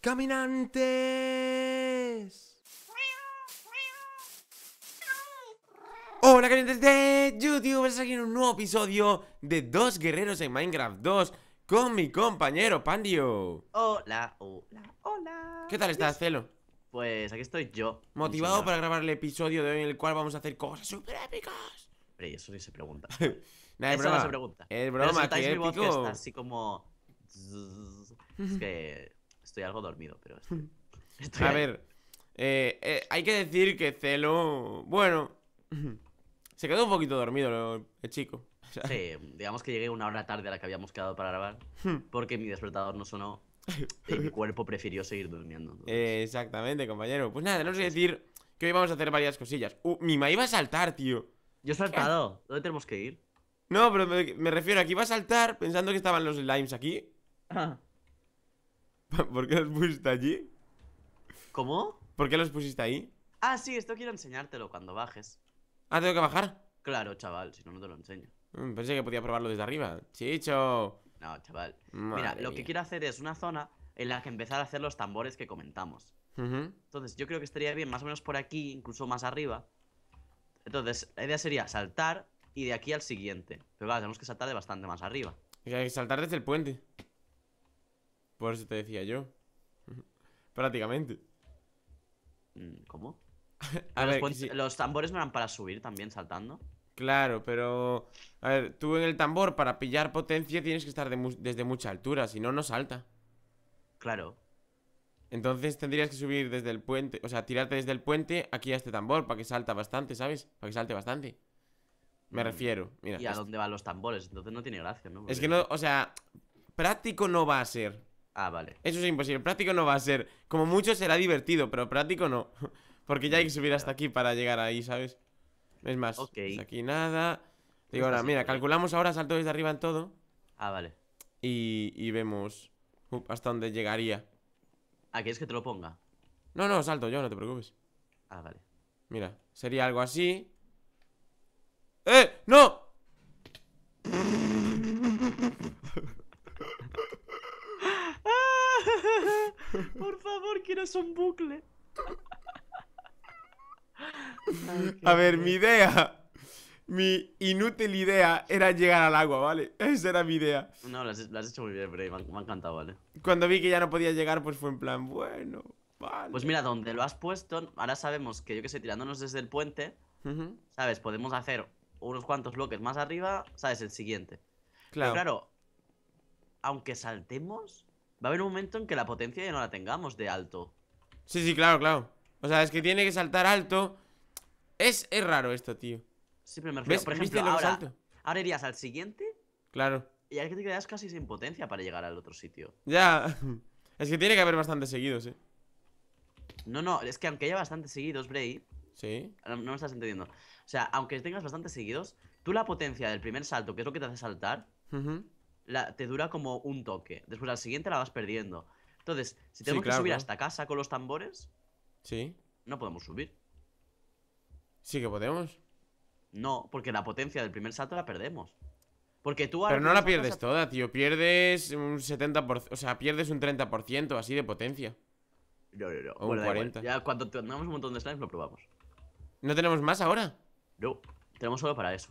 caminantes. Hola caminantes de YouTube, ¡Vamos aquí en un nuevo episodio de Dos Guerreros en Minecraft 2 con mi compañero Pandio. Hola, hola, hola. ¿Qué tal estás, Celo? Pues aquí estoy yo. Motivado para grabar el episodio de hoy en el cual vamos a hacer cosas super épicas. Pero eso sí se pregunta. Nada, es broma. No se pregunta. Es broma, que épico. así como... Es que... Estoy algo dormido, pero estoy, A ver, eh, eh, hay que decir que Celo, bueno, se quedó un poquito dormido el chico. Sí, digamos que llegué una hora tarde a la que habíamos quedado para grabar, hmm. porque mi despertador no sonó y mi cuerpo prefirió seguir durmiendo. Eh, exactamente, compañero. Pues nada, no sé decir que hoy vamos a hacer varias cosillas. Uh, mi ma iba a saltar, tío. Yo he saltado. ¿Dónde tenemos que ir? No, pero me, refiero refiero, aquí iba a saltar pensando que estaban los slimes aquí. Ah. ¿Por qué los pusiste allí? ¿Cómo? ¿Por qué los pusiste ahí? Ah, sí, esto quiero enseñártelo cuando bajes. Ah, ¿tengo que bajar? Claro, chaval, si no, no te lo enseño. Mm, pensé que podía probarlo desde arriba. Chicho. No, chaval. Mira, lo que quiero hacer es una zona en la que empezar a hacer los tambores que comentamos. Entonces, yo creo que estaría bien, más o menos por aquí, incluso más arriba. Entonces, la idea sería saltar y de aquí al siguiente. Pero vamos, tenemos que saltar de bastante más arriba. Hay que saltar desde el puente. Por eso te decía yo. Prácticamente. Mm, ¿Cómo? los, tambores no eran para subir también saltando. Claro, pero. A ver, tú en el tambor para pillar potencia tienes que estar desde mucha altura, si no, no salta. Claro. Entonces tendrías que subir desde el puente, o sea, tirarte desde el puente aquí a este tambor para que salta bastante, ¿sabes? Para que salte bastante. Me mm. refiero, mira. ¿Y a dónde van los tambores? Entonces no tiene gracia, ¿no? Es que no, o sea, práctico no va a ser, Ah, vale. Eso es imposible. Práctico no va a ser. Como mucho será divertido, pero práctico no. Porque ya hay que subir hasta aquí para llegar ahí, ¿sabes? Es más, aquí nada. Digo, pues ahora, mira, calculamos ahora, salto desde arriba en todo. Ah, vale. Y, vemos uh, hasta dónde llegaría. aquí quieres que te lo ponga? No, no, salto yo, no te preocupes. Ah, vale. Mira, sería algo así. ¡Eh! ¡No! quiero un bucle. a ver, mi idea. Mi inútil idea era llegar al agua, ¿vale? Esa era mi idea. No, las has, hecho muy bien, Bray. Me, ha encantado, ¿vale? Cuando vi que ya no podía llegar, pues fue en plan, bueno, vale. Pues mira, donde lo has puesto, ahora sabemos que, yo que sé, tirándonos desde el puente, ¿sabes? Podemos hacer unos cuantos bloques más arriba, ¿sabes? El siguiente. Claro. claro, aunque saltemos, Va a haber un momento en que la potencia ya no la tengamos de alto. Sí, sí, claro, claro. O sea, es que tiene que saltar alto. Es, raro esto, tío. Sí, pero me refiero, por ejemplo, ahora, ahora irías al siguiente. Claro. Y ahora que te quedas casi sin potencia para llegar al otro sitio. Ya. Es que tiene que haber bastantes seguidos, eh. No, no, es que aunque haya bastantes seguidos, Bray. Sí. No, me estás entendiendo. O sea, aunque tengas bastantes seguidos, tú la potencia del primer salto, que es lo que te hace saltar, te dura como un toque. Después al siguiente la vas perdiendo. Entonces, si tenemos que subir hasta casa con los tambores, sí. no podemos subir. Sí que podemos. No, porque la potencia del primer salto la perdemos. Porque tú Pero no la pierdes toda, tío. Pierdes un 70%, o sea, pierdes un 30% así de potencia. No, no, no. O un 40. Ya cuando tengamos un montón de slimes lo probamos. ¿No tenemos más ahora? No, tenemos solo para eso.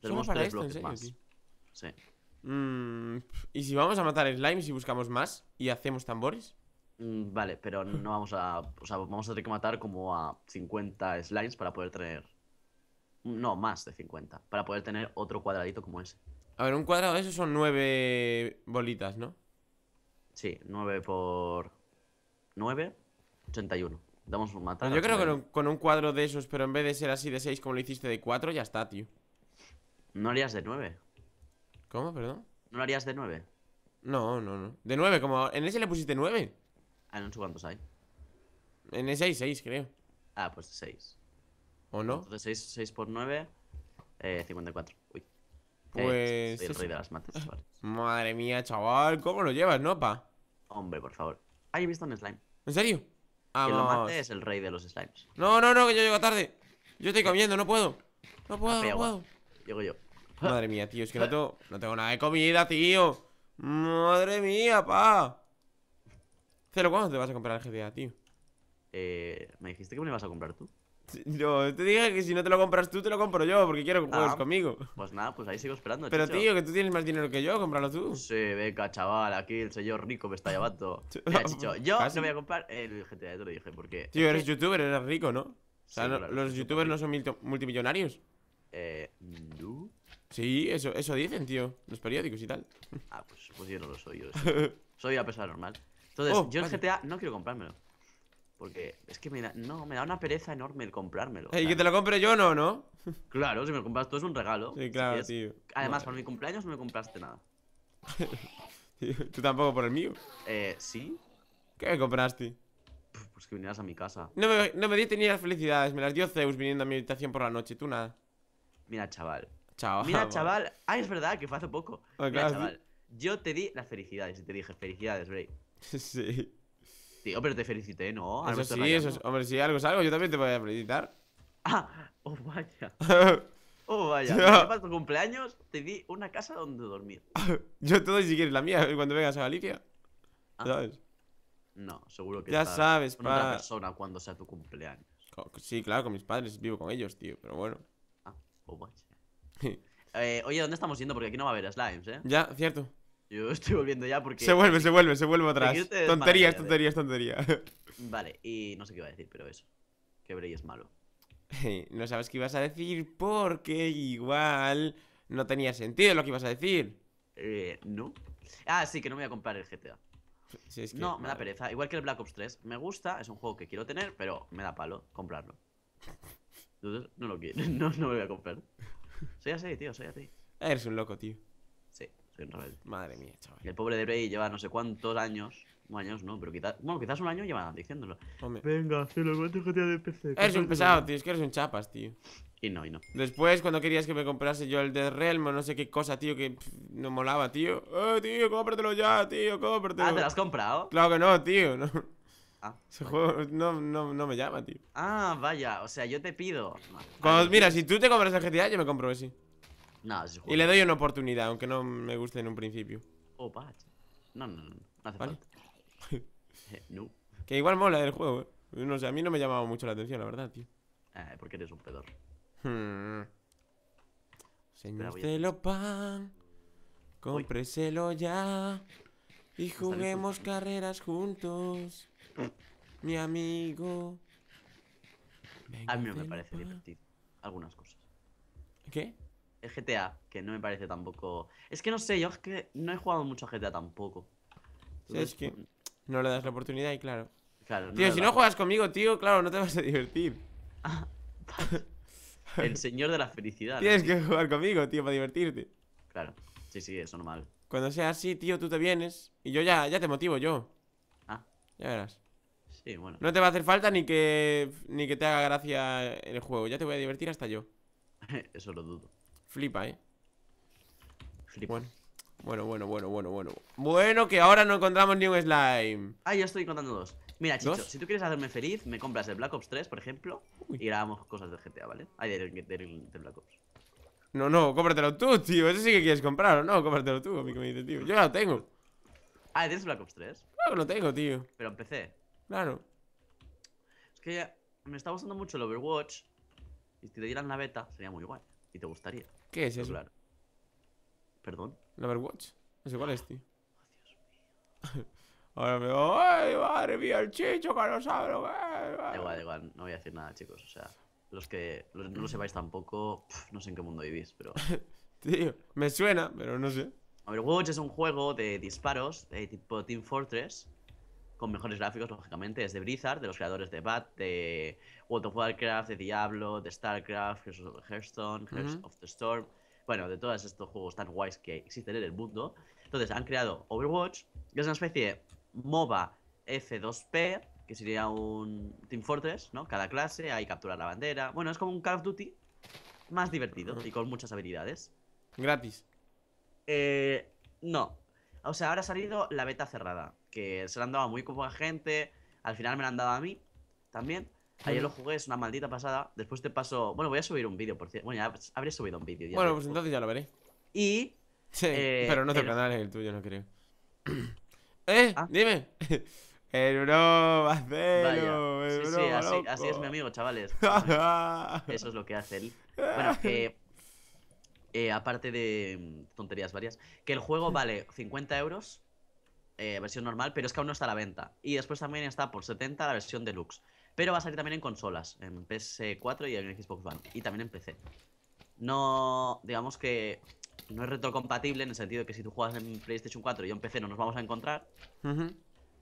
Tenemos para tres bloques más. Sí. Mm, ¿Y si vamos a matar slimes y buscamos más? ¿Y hacemos tambores? Mm, vale, pero no vamos a... O sea, vamos a tener que matar como a 50 slimes para poder tener... No, más de 50. Para poder tener otro cuadradito como ese. A ver, un cuadrado de esos son 9 bolitas, ¿no? Sí, 9 por... 9, 81. Damos un matar. yo creo que con, un cuadro de esos, pero en vez de ser así de 6 como lo hiciste de 4, ya está, tío. ¿No harías de 9? ¿Cómo, perdón? ¿No lo harías de 9? No, no, no. De 9, como. ¿En ese le pusiste 9? Ah, no sé cuántos hay. En ese hay 6, creo. Ah, pues 6. ¿O no? Entonces 6, 6 por 9, eh, 54. Uy. Pues. soy el pues, rey de las mates, vale. Madre mía, chaval, ¿cómo lo llevas, no, pa? Hombre, por favor. Ah, he visto un slime. ¿En serio? Ah, lo mate es el rey de los slimes. No, no, no, que yo llego tarde. Yo estoy comiendo, no puedo. No puedo, no puedo. Llego yo. Madre mía, tío, es que no tengo, nada de comida, tío Madre mía, pa Cero, ¿cuándo te vas a comprar el GTA, tío? Eh, ¿Me dijiste que me lo vas a comprar tú? Yo te dije que si no te lo compras tú, te lo compro yo Porque quiero que juegues ah, conmigo Pues nada, pues ahí sigo esperando, Pero tío, que tú tienes más dinero que yo, cómpralo tú Sí, venga, chaval, aquí el señor rico me está llamando Mira, eh, chicho, yo voy a comprar el GTA, te lo dije, porque... Tío, eres youtuber, eres rico, ¿no? O sea, los youtubers no son multimillonarios Eh, no Sí, eso, eso dicen, tío. Los periódicos y tal. Ah, pues, pues yo no lo soy yo. Soy a pesar normal. Entonces, oh, yo en GTA no quiero comprármelo. Porque es que me da, no, me da una pereza enorme el comprármelo. ¿Y que te lo compre yo no, ¿no? Claro, si me lo compras tú es un regalo. Sí, claro, tío. Además, para mi cumpleaños no me compraste nada. ¿Tú tampoco por el mío? Eh, sí. ¿Qué me compraste? Pues que vinieras a mi casa. No me, no me ni felicidades, me las dio Zeus viniendo a mi habitación por la noche, tú nada. Mira, chaval, Mira, chaval. Ah, es verdad, que fue hace poco. Ah, Mira, chaval. Yo te di las felicidades y te dije, felicidades, Bray. Sí. Tío, pero te felicité, ¿no? Eso sí, eso es, hombre, si algo es algo, yo también te voy a felicitar. Ah, oh vaya. oh vaya. Para tu cumpleaños te di una casa donde dormir. yo te doy si quieres la mía cuando vengas a Galicia. Ah. ¿Sabes? No, seguro que ya sabes, con pa... persona cuando sea tu cumpleaños. Sí, claro, con mis padres vivo con ellos, tío, pero bueno. Ah, oh vaya. Eh, oye, ¿dónde estamos yendo? Porque aquí no va a haber slimes, ¿eh? Ya, cierto. Yo estoy volviendo ya porque... Se vuelve, se vuelve, se vuelve atrás. ¿eh? Tonterías, tonterías, tonterías. Vale, y no sé qué iba a decir, pero eso. Que Bray es malo. no sabes qué ibas a decir porque igual no tenía sentido lo que ibas a decir. Eh, no. Ah, sí, que no me voy a comprar el GTA. no, me da pereza. Igual que el Black Ops 3. Me gusta, es un juego que quiero tener, pero me da palo comprarlo. Entonces, no lo quiero, no, no me voy a comprar. Soy así, tío, soy así. Eres un loco, tío. Sí, soy un rebelde. Madre mía, chaval. el pobre de Bray lleva no sé cuántos años. Años no, pero quizás. Bueno, quizás un año lleva diciéndolo. Venga, lo lo que te de PC? Eres un pesado, tío, es que eres un chapas, tío. Y no, y no. Después, cuando querías que me comprase yo el de Realm no sé qué cosa, tío, que no molaba, tío. Eh, tío, cómpratelo ya, tío, cómpratelo. Ah, ¿te lo has comprado? Claro que no, tío, no. Ah. Ese juego no, me llama, tío. Ah, vaya, o sea, yo te pido. mira, si tú te compras el GTA, yo me compro ese. Y le doy una oportunidad, aunque no me guste en un principio. Oh, No, no, no, no hace falta. Eh, no. Que igual mola el juego, eh. No sé, a mí no me llamaba mucho la atención, la verdad, tío. Eh, porque eres un pedor. Hmm. Señor pan cómpreselo ya y juguemos carreras juntos. Mi amigo. a mí no me parece divertido. Algunas cosas. ¿Qué? El GTA, que no me parece tampoco. Es que no sé, yo es que no he jugado mucho a GTA tampoco. es que no le das la oportunidad y claro. claro tío, si no juegas conmigo, tío, claro, no te vas a divertir. El señor de la felicidad. Tienes que jugar conmigo, tío, para divertirte. Claro, sí, sí, no normal. Cuando sea así, tío, tú te vienes y yo ya, ya te motivo yo. Ah. Ya verás. No te va a hacer falta ni que, ni que te haga gracia el juego. Ya te voy a divertir hasta yo. Eso lo dudo. Flipa, eh. Flipa. Bueno. Bueno, bueno, bueno, bueno, bueno. que ahora no encontramos ni un slime. Ah, yo estoy contando dos. Mira, Chicho, si tú quieres hacerme feliz, me compras el Black Ops 3, por ejemplo, y grabamos cosas del GTA, ¿vale? Ah, del, Black Ops. No, no, cómpratelo tú, tío. Eso sí que quieres comprar, ¿o no? Cómpratelo tú, a mí que me dice, tío. Yo ya lo tengo. Ah, ¿tienes Black Ops 3? Claro que lo tengo, tío. Pero empecé Claro. Es que ya me está gustando mucho el Overwatch. Y si te dieran la beta, sería muy guay. Y te gustaría. ¿Qué es eso? Claro. ¿Perdón? ¿El Overwatch? No sé cuál es, tío. Oh, mío. Ahora me digo, ¡ay, madre mía, el chicho que no sabe lo igual, igual, no voy a decir nada, chicos. O sea, los que no lo sepáis tampoco, no sé en qué mundo vivís, pero. tío, me suena, pero no sé. Overwatch es un juego de disparos, de tipo Team Fortress, con mejores gráficos, lógicamente, es de Blizzard, de los creadores de Bat, de World of Warcraft, de Diablo, de StarCraft, Hearthstone, Hearthstone of the Storm, bueno, de todos estos juegos tan guays que existen en el mundo. Entonces han creado Overwatch, que es una especie de MOBA F2P, que sería un Team Fortress, ¿no? Cada clase, hay capturar la bandera. Bueno, es como un Call of Duty más divertido y con muchas habilidades. Gratis. Eh, no. O sea, ahora ha salido la beta cerrada que se lo han dado a muy poca gente. Al final me lo han dado a mí también. Ayer lo jugué, es una maldita pasada. Después te paso. Bueno, voy a subir un vídeo, por cierto. Bueno, ya pues, habré subido un vídeo. Bueno, pues entonces ya lo veré. Y. Sí, eh, pero no te el... canal es el tuyo, no creo. ¡Eh! Ah. Dime. El broma, cero, el sí, sí, así, es mi amigo, chavales. Eso es lo que hace él. Bueno, que. Eh, aparte de mm, tonterías varias, que el juego vale 50 euros eh, versión normal, pero es que aún no está a la venta. Y después también está por 70 la versión deluxe. Pero va a salir también en consolas, en PS4 y en Xbox One. Y también en PC. No, digamos que no es retrocompatible en el sentido de que si tú juegas en PlayStation 4 y en PC no nos vamos a encontrar.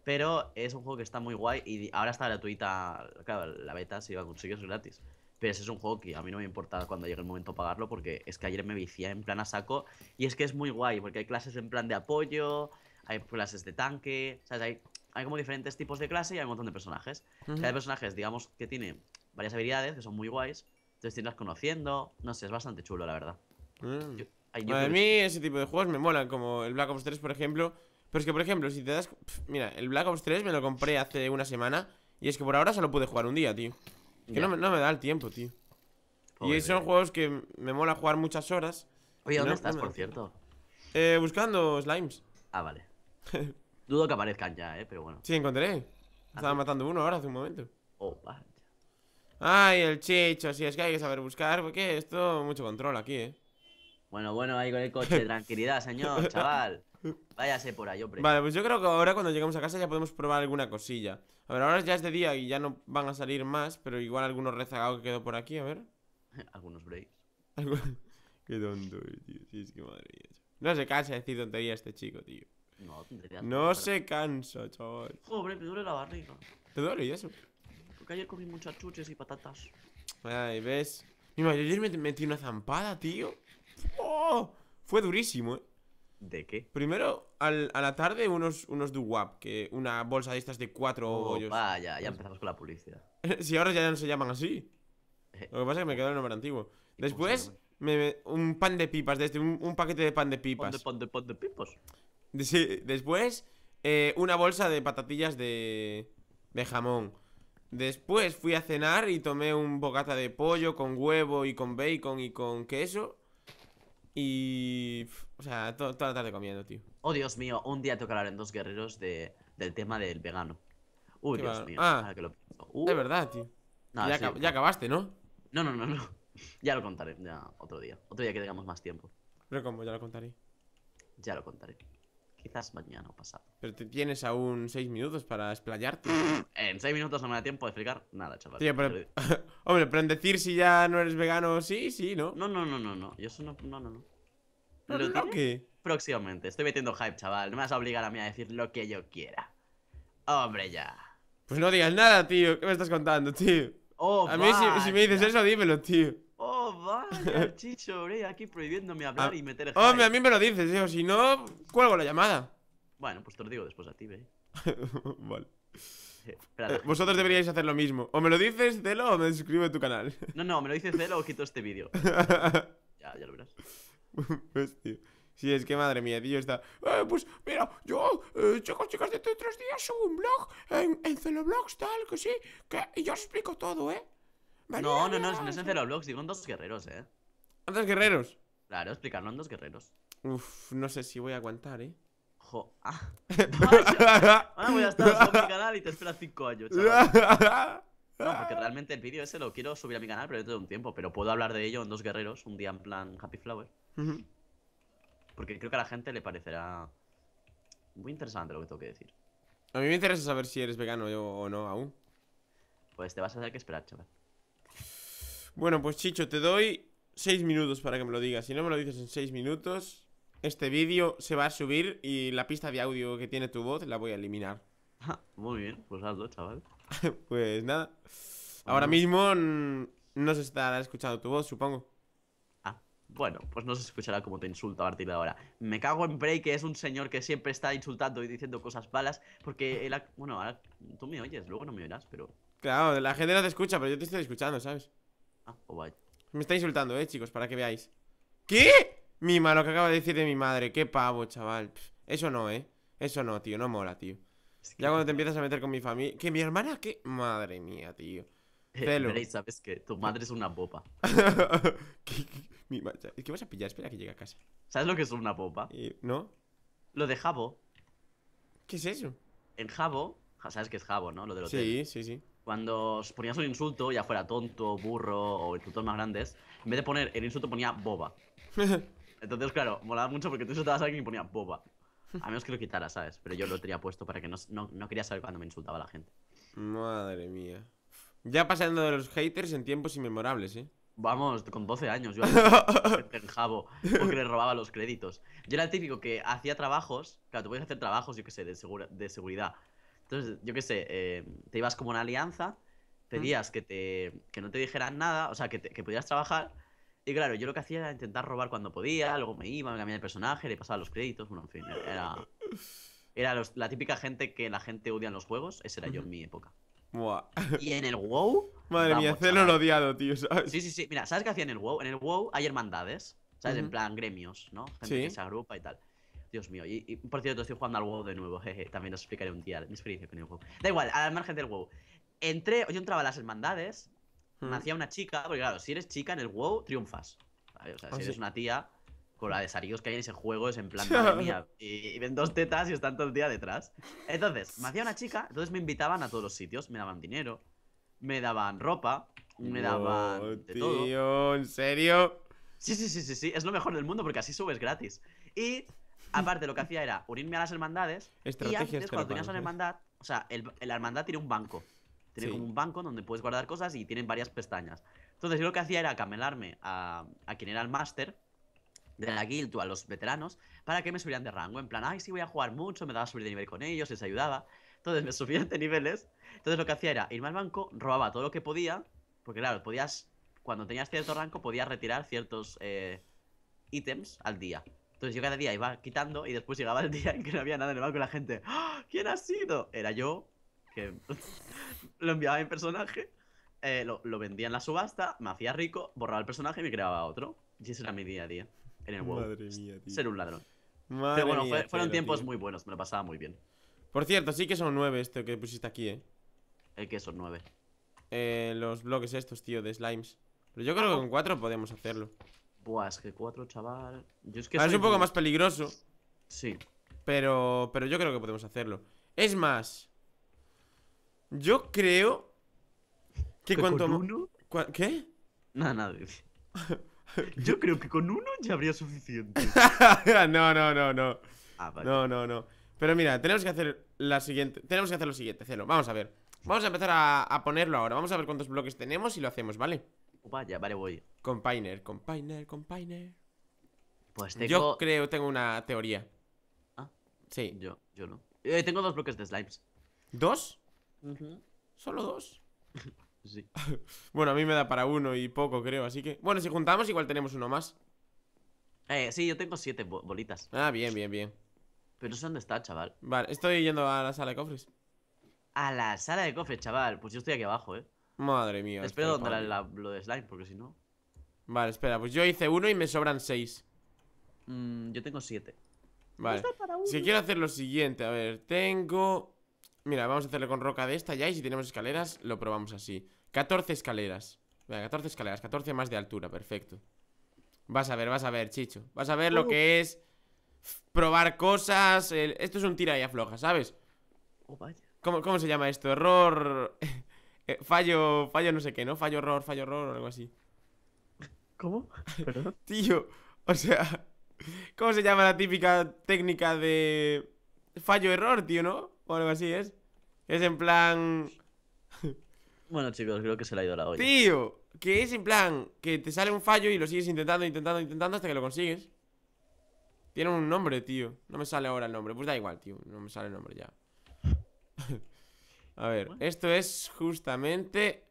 Pero es un juego que está muy guay y ahora está gratuita. Claro, la beta si conseguir es gratis. Pero ese es un juego que a mí no me importa cuando llegue el momento de pagarlo porque es que ayer me vicié en plan a saco. Y es que es muy guay porque hay clases en plan de apoyo, hay clases de tanque, ¿sabes? Hay, hay como diferentes tipos de clase y hay un montón de personajes. Hay personajes, digamos, que tienen varias habilidades que son muy guays, entonces tienes conociendo, no sé, es bastante chulo, la verdad. Mm. a mí ese tipo de juegos me molan, como el Black Ops 3, por ejemplo. Pero es que, por ejemplo, si te das... mira, el Black Ops 3 me lo compré hace una semana y es que por ahora solo pude jugar un día, tío. que no me, da el tiempo, tío. y son juegos que me mola jugar muchas horas. Oye, ¿dónde estás, por cierto? Eh, buscando slimes. Ah, vale. Dudo que aparezcan ya, eh, pero bueno. Sí, encontré. Ah, Estaba matando uno ahora hace un momento. Oh, Ay, el chicho, si es que hay que saber buscar, porque esto mucho control aquí, eh. Bueno, bueno, ahí con el coche, tranquilidad, señor, chaval. Váyase por ahí, hombre. Vale, pues yo creo que ahora cuando lleguemos a casa ya podemos probar alguna cosilla. A ver, ahora ya es de día y ya no van a salir más, pero igual algunos rezagados que quedó por aquí, a ver. algunos breaks. Qué tonto, tío. Sí, es que madre mía. No se cansa de decir tontería este chico, tío. No, No se cansa, chaval. Joder, me duele la barriga. ¿Te duele y eso? Porque ayer comí muchas chuches y patatas. Ay, ¿ves? Mi madre, ayer me metí una zampada, tío. ¡Oh! Fue durísimo, eh. ¿De qué? Primero, a la tarde, unos, unos duwap, que una bolsa de estas de cuatro oh, Vaya, ya empezamos con la publicidad. si ahora ya no se llaman así. Eh. Lo que pasa es que me quedó el nombre antiguo. Después, me, un pan de pipas, desde este, un, paquete de pan de pipas. ¿Pan de, pan de, pan de pipas? Después, eh, una bolsa de patatillas de, de jamón. Después fui a cenar y tomé un bocata de pollo con huevo y con bacon y con queso. Y... O sea, toda la tarde comiendo, tío. Oh, Dios mío, un día toca en dos guerreros del tema del vegano. Uy, Dios mío. Ah, uh. Es verdad, tío. ya, acabaste, ¿no? No, no, no, no. Ya lo contaré, ya otro día. Otro día que tengamos más tiempo. Pero como, ya lo contaré. Ya lo contaré quizás mañana o pasado. Pero tienes aún seis minutos para explayarte. en seis minutos no me da tiempo de explicar nada, chaval. Hombre, pero en decir si ya no eres vegano, sí, sí, ¿no? No, no, no, no, no. Yo eso no, no, no. no. ¿Lo, Próximamente. Estoy metiendo hype, chaval. No me vas a obligar a mí a decir lo que yo quiera. Hombre, ya. Pues no digas nada, tío. ¿Qué me estás contando, tío? Oh, a mí si me dices eso, dímelo, tío. Chicho, aquí prohibiéndome hablar ah, y meter Hombre, a mí me lo dices, eh, si no, cuelgo la llamada. Bueno, pues te lo digo después a ti, ¿eh? vale. Eh, vosotros deberíais hacer lo mismo. O me lo dices, Celo, o me suscribo a tu canal. no, no, me lo dices, Celo, o quito este vídeo. ya, ya lo verás. pues, tío. Sí, es que madre mía, tío, está. Eh, pues mira, yo, eh, chicos, chicas, de tres días subo un blog en, en Celoblogs, tal, que sí, que y yo explico todo, ¿eh? No, no, no, no es en cero blocks, digo en dos guerreros, eh. ¿En dos guerreros? Claro, explicarlo en dos guerreros. Uf, no sé si voy a aguantar, eh. Jo. Ah, Ahora voy a estar en mi canal y te esperas cinco años, chaval. No, porque realmente el vídeo ese lo quiero subir a mi canal, pero dentro de un tiempo. Pero puedo hablar de ello en dos guerreros, un día en plan Happy Flower. Porque creo que a la gente le parecerá muy interesante lo que tengo que decir. A mí me interesa saber si eres vegano yo, o no aún. Pues te vas a tener que esperar, chaval. Bueno, pues Chicho, te doy seis minutos para que me lo digas. Si no me lo dices en seis minutos, este vídeo se va a subir y la pista de audio que tiene tu voz la voy a eliminar. Muy bien, pues hazlo, chaval. pues nada. Ahora mismo no se estará escuchando tu voz, supongo. Ah, bueno, pues no se escuchará como te insulto a partir de ahora. Me cago en break, que es un señor que siempre está insultando y diciendo cosas malas, porque él... Bueno, tú me oyes, luego no me oirás, pero... Claro, la gente no te escucha, pero yo te estoy escuchando, ¿sabes? Ah, Me está insultando, eh, chicos, para que veáis ¿Qué? Mi malo que acaba de decir de mi madre Qué pavo, chaval Eso no, eh Eso no, tío, no mola, tío Ya cuando te empiezas a meter con mi familia Que mi hermana, ¿Qué? Madre mía, tío eh, sabes que tu madre es una popa. ¿Qué, vas a pillar? Espera que llegue a casa. ¿Sabes lo que es una popa? Eh, ¿No? Lo de jabo. ¿Qué es eso? En jabo, sabes que es jabo, ¿no? Lo del hotel. Sí, sí, sí cuando ponías un insulto, ya fuera tonto, burro o insultos más grandes, en vez de poner el insulto ponía boba. Entonces, claro, molaba mucho porque tú insultabas a alguien y ponía boba. A menos que lo quitara, ¿sabes? Pero yo lo tenía puesto para que no, no, quería saber cuando me insultaba la gente. Madre mía. Ya pasando de los haters en tiempos inmemorables, ¿eh? Vamos, con 12 años yo jabo porque le robaba los créditos. Yo era el típico que hacía trabajos, claro, tú puedes hacer trabajos, yo qué sé, de, de seguridad, entonces, yo qué sé, eh, te ibas como una alianza, pedías que, te, que no te dijeran nada, o sea, que, que pudieras trabajar. Y claro, yo lo que hacía era intentar robar cuando podía, luego me iba, me cambiaba de personaje, le pasaba los créditos, bueno, en fin, era... Era la típica gente que la gente odia en los juegos, ese era yo en mi época. Buah. Y en el WoW... Madre mía, cero lo odiado, tío, ¿sabes? Sí, sí, sí, mira, ¿sabes qué hacía en el WoW? En el Wow hay hermandades, ¿sabes? En plan gremios, ¿no? Gente que se agrupa y tal. Dios mío, y, por cierto, estoy jugando al WoW de nuevo, jeje, también os explicaré un día mi experiencia con el WoW. Da igual, al margen del WoW. Entré, yo entraba a las hermandades, hmm. Me nacía una chica, porque claro, si eres chica en el WoW, triunfas. O sea, si ah, eres una tía, con la de que hay en ese juego, es en plan, madre mía, y, ven dos tetas y están todo el día detrás. Entonces, me hacía una chica, entonces me invitaban a todos los sitios, me daban dinero, me daban ropa, me daban tío, ¿en serio? Sí, sí, sí, sí, sí, es lo mejor del mundo porque así subes gratis. Y aparte lo que hacía era unirme a las hermandades. Estrategias. cuando tenías una hermandad, o sea, el, la hermandad tiene un banco. Tiene como un banco donde puedes guardar cosas y tienen varias pestañas. Entonces yo lo que hacía era camelarme a, quien era el máster de la guild o a los veteranos para que me subieran de rango. En plan, ay, sí voy a jugar mucho, me daba subir de nivel con ellos, les ayudaba. Entonces me subían de niveles. Entonces lo que hacía era irme al banco, robaba todo lo que podía, porque claro, podías, cuando tenías cierto rango, podías retirar ciertos eh, ítems al día. Entonces yo cada día iba quitando y después llegaba el día en que no había nada en el banco y la gente, ¡Ah! ¿quién ha sido? Era yo, que lo enviaba en personaje, eh, lo, vendía en la subasta, me hacía rico, borraba el personaje y me creaba otro. Y ese era mi día a día en el WoW. Madre mía, tío. Ser un ladrón. Madre Pero bueno, fueron tiempos muy buenos, me lo pasaba muy bien. Por cierto, sí que son nueve este que pusiste aquí, ¿eh? El que son nueve. Eh, los bloques estos, tío, de slimes. Pero yo creo que ah. con cuatro podemos hacerlo pues es que cuatro chaval. es un poco más peligroso. Sí. Pero, pero yo creo que podemos hacerlo. Es más, yo creo que, con uno... ¿Qué? Nada, nada. yo creo que con uno ya habría suficiente. no, no, no, no. Ah, no, no, no. Pero mira, tenemos que hacer la siguiente. Tenemos que hacer lo siguiente, Celo. Vamos a ver. Vamos a empezar a ponerlo ahora. Vamos a ver cuántos bloques tenemos y lo hacemos, ¿vale? Oh, vaya, vale, voy. Compainer, compainer, compainer. Pues tengo... Yo creo, tengo una teoría. Ah. Sí. Yo, yo no. Eh, tengo dos bloques de slimes. ¿Dos? ¿Solo dos? sí. bueno, a mí me da para uno y poco, creo, así que... Bueno, si juntamos igual tenemos uno más. Eh, sí, yo tengo siete bolitas. Ah, bien, bien, bien. Pero no sé dónde está, chaval. Vale, estoy yendo a la sala de cofres. A la sala de cofres, chaval. Pues yo estoy aquí abajo, eh. Madre mía. Espero donde la, lo de slime, porque si no. Vale, espera, pues yo hice uno y me sobran seis. Mm, yo tengo siete. Vale. Si quiero hacer lo siguiente, a ver, tengo. Mira, vamos a hacerle con roca de esta ya. Y si tenemos escaleras, lo probamos así. 14 escaleras. Vale, 14 escaleras, 14 más de altura, perfecto. Vas a ver, vas a ver, Chicho. Vas a ver lo que es probar cosas. Esto es un tira y afloja, ¿sabes? Oh, ¿Cómo, ¿Cómo se llama esto? Error. Eh, fallo, fallo no sé qué, ¿no? Fallo error, fallo error o algo así. ¿Cómo? Tío, o sea, ¿cómo se llama la típica técnica de fallo error, tío, no? O algo así es. Es en plan. Bueno, chicos, creo que se la ha ido la olla. Tío, que es en plan que te sale un fallo y lo sigues intentando, intentando, intentando hasta que lo consigues. Tiene un nombre, tío. No me sale ahora el nombre. Pues da igual, tío. No me sale el nombre ya. A ver, esto es justamente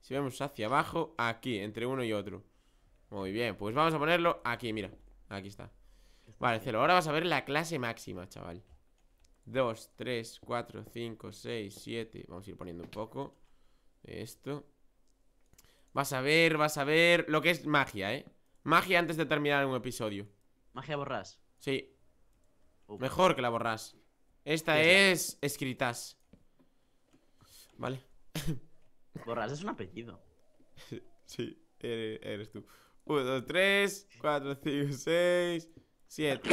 Si vemos hacia abajo Aquí, entre uno y otro Muy bien, pues vamos a ponerlo aquí, mira Aquí está Vale, Celo, ahora vas a ver la clase máxima, chaval Dos, tres, cuatro, cinco Seis, siete, Vamos a ir poniendo un poco Esto Vas a ver, vas a ver Lo que es magia, eh Magia antes de terminar un episodio ¿Magia borrás? Sí Mejor que la borrás Esta es escritas ¿vale? Borras es un apellido. Sí, eres, tú. 1, 2, 3, 4, 5, 6, 7.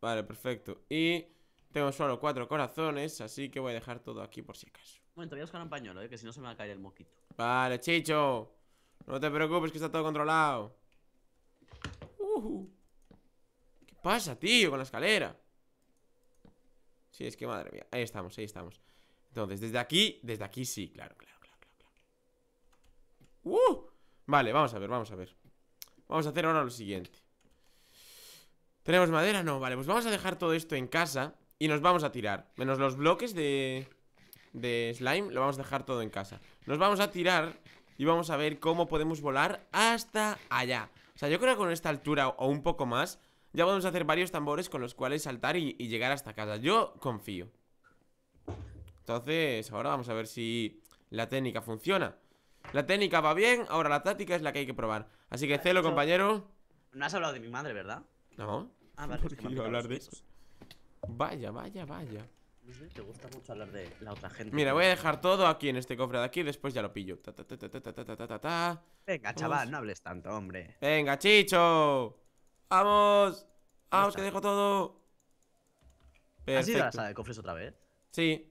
Vale, perfecto. Y tengo solo cuatro corazones, así que voy a dejar todo aquí por si acaso. Un momento, voy a buscar un pañuelo, ¿eh? que si no se me va a caer el moquito Vale, Chicho. No te preocupes, que está todo controlado. ¿Qué pasa, tío, con la escalera? Sí, es que madre mía. Ahí estamos, ahí estamos. Entonces, desde aquí, desde aquí sí, claro, claro, claro, claro. ¡Uh! Vale, vamos a ver, vamos a ver. Vamos a hacer ahora lo siguiente. ¿Tenemos madera? No, vale, pues vamos a dejar todo esto en casa y nos vamos a tirar. Menos los bloques de, de slime, lo vamos a dejar todo en casa. Nos vamos a tirar y vamos a ver cómo podemos volar hasta allá. O sea, yo creo que con esta altura o un poco más, ya podemos hacer varios tambores con los cuales saltar y llegar hasta casa. Yo confío. Entonces, ahora vamos a ver si la técnica funciona. La técnica va bien, ahora la táctica es la que hay que probar. Así que, Celo, compañero. No has hablado de mi madre, ¿verdad? No. Ah, vale, hablar de eso. Vaya, vaya, vaya. Te gusta mucho hablar de la otra gente. Mira, voy a dejar todo aquí en este cofre de aquí, después ya lo pillo. Venga, chaval, no hables tanto, hombre. Venga, chicho. Vamos. Vamos, que dejo todo. ¿Has ido a la sala de cofres otra vez? Sí.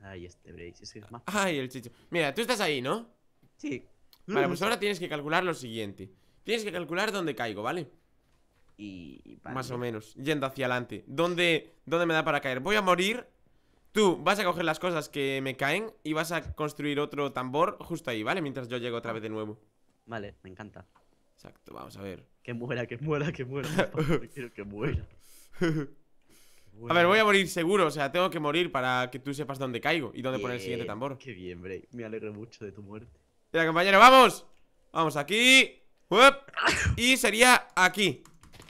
Ay, este es más. Ay, el chicho. Mira, tú estás ahí, ¿no? Sí. Vale, pues ahora tienes que calcular lo siguiente. Tienes que calcular dónde caigo, ¿vale? Y. Más o menos, yendo hacia adelante. ¿Dónde, ¿Dónde me da para caer? Voy a morir. Tú vas a coger las cosas que me caen y vas a construir otro tambor justo ahí, ¿vale? Mientras yo llego otra vez de nuevo. Vale, me encanta. Exacto, vamos a ver. Que muera, que muera, que muera. Quiero que muera. A ver, voy a morir seguro, o sea, tengo que morir para que tú sepas dónde caigo y dónde poner el siguiente tambor. Qué bien, Bray. Me alegro mucho de tu muerte. Mira, compañero, vamos. Vamos aquí. Y sería aquí.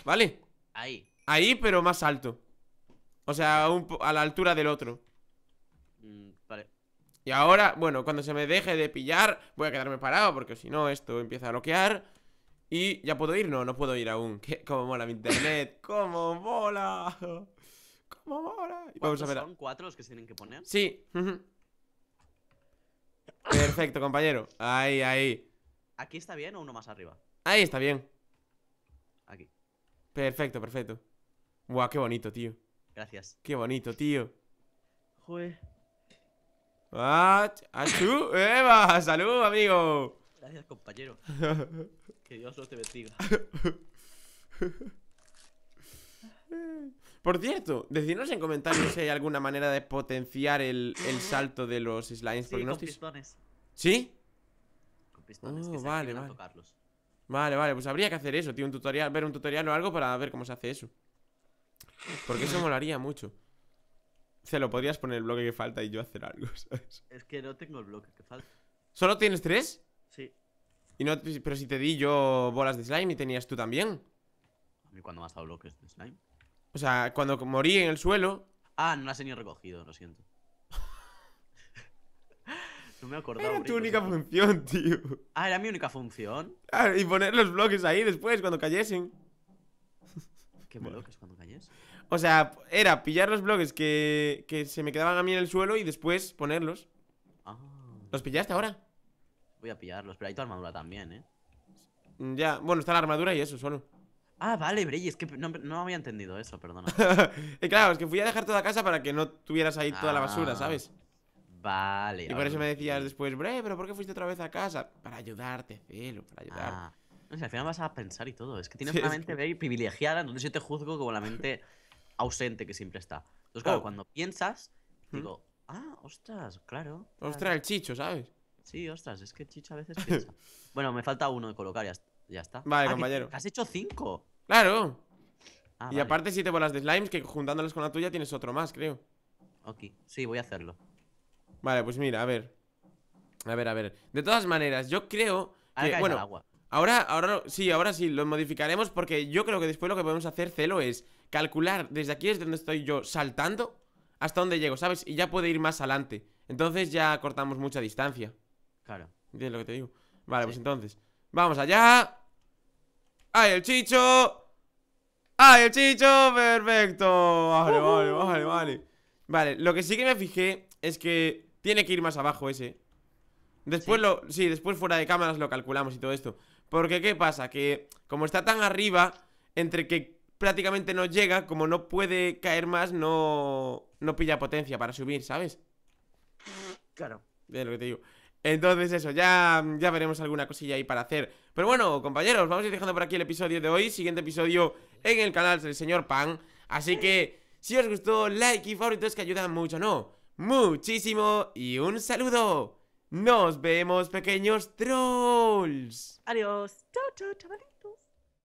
¿Vale? Ahí. Ahí, pero más alto. O sea, a la altura del otro. Mm, vale. Y ahora, bueno, cuando se me deje de pillar, voy a quedarme parado, porque si no, esto empieza a bloquear. ¿Y ya puedo ir? No, no puedo ir aún. ¿Cómo mola mi internet? ¡Cómo mola! vamos a ver. ¿Son cuatro los que se tienen que poner? Sí. Perfecto, compañero. Ahí, ahí. ¿Aquí está bien o uno más arriba? Ahí está bien. Aquí. Perfecto, perfecto. Buah, qué bonito, tío. Gracias. Qué bonito, tío. Joder. Ah, ah, Eva, salud, amigo. Gracias, compañero. que Dios los te bendiga. Por cierto, decidnos en comentarios si hay alguna manera de potenciar el, salto de los slimes. Sí, con pistones. ¿Sí? Con pistones, oh, vale, vale. tocarlos. Vale, vale, pues habría que hacer eso, tío, un tutorial, ver un tutorial o algo para ver cómo se hace eso. Porque eso molaría mucho. Se lo podrías poner el bloque que falta y yo hacer algo, ¿sabes? Es que no tengo el bloque que falta. ¿Solo tienes tres? Sí. Y no, pero si te di yo bolas de slime y tenías tú también. A mí cuando me has dado bloques de slime. O sea, cuando morí en el suelo. Ah, no la has ni recogido, lo siento. no me acordaba. Era tu única función, tío. Ah, era mi única función. y poner los bloques ahí después, cuando cayesen. ¿Qué bloques cuando cayes? O sea, era pillar los bloques que, que se me quedaban a mí en el suelo y después ponerlos. Ah. ¿Los pillaste ahora? Voy a pillarlos, pero hay tu armadura también, ¿eh? Ya, bueno, está la armadura y eso solo. Ah, vale, Brey, es que no, no, había entendido eso, perdona. claro, es que fui a dejar toda la casa para que no tuvieras ahí toda la basura, ah, ¿sabes? Vale. Y por eso me decías después, Brey, pero ¿por qué fuiste otra vez a casa? Para ayudarte, pelo, para ayudar ah, No sé, al final vas a pensar y todo. Es que tienes una mente privilegiada, entonces yo te juzgo como la mente ausente que siempre está. Entonces, claro, oh. cuando piensas, ¿Mm? digo, ah, ostras, claro, Ostras, el chicho, ¿sabes? Sí, ostras, es que chicho a veces piensa. bueno, me falta uno de colocar, ya, ya está. Vale, ah, compañero. Has hecho cinco. Claro. Ah, y aparte aparte siete bolas de slimes que juntándolas con la tuya tienes otro más, creo. Ok, sí, voy a hacerlo. Vale, pues mira, a ver. A ver, a ver. De todas maneras, yo creo que, bueno, ahora ahora sí, ahora sí lo modificaremos porque yo creo que después lo que podemos hacer Celo es calcular desde aquí es donde estoy yo saltando hasta donde llego, ¿sabes? Y ya puede ir más adelante. Entonces ya cortamos mucha distancia. Claro. ¿Entiendes lo que te digo? Vale, pues entonces, vamos allá. ¡Ay, el chicho! ¡Ay, el chicho! ¡Perfecto! Vale, vale, vale, vale. Vale, lo que sí que me fijé es que tiene que ir más abajo ese. Después lo. Sí, después fuera de cámaras lo calculamos y todo esto. Porque, ¿qué pasa? Que como está tan arriba, entre que prácticamente no llega, como no puede caer más, no. No pilla potencia para subir, ¿sabes? Claro. mira lo que te digo. Entonces eso, ya, ya veremos alguna cosilla ahí para hacer Pero bueno, compañeros, vamos a ir dejando por aquí el episodio de hoy Siguiente episodio en el canal del señor Pan Así que, si os gustó, like y favoritos que ayudan mucho, ¿no? Muchísimo y un saludo Nos vemos, pequeños trolls Adiós, chao, chao,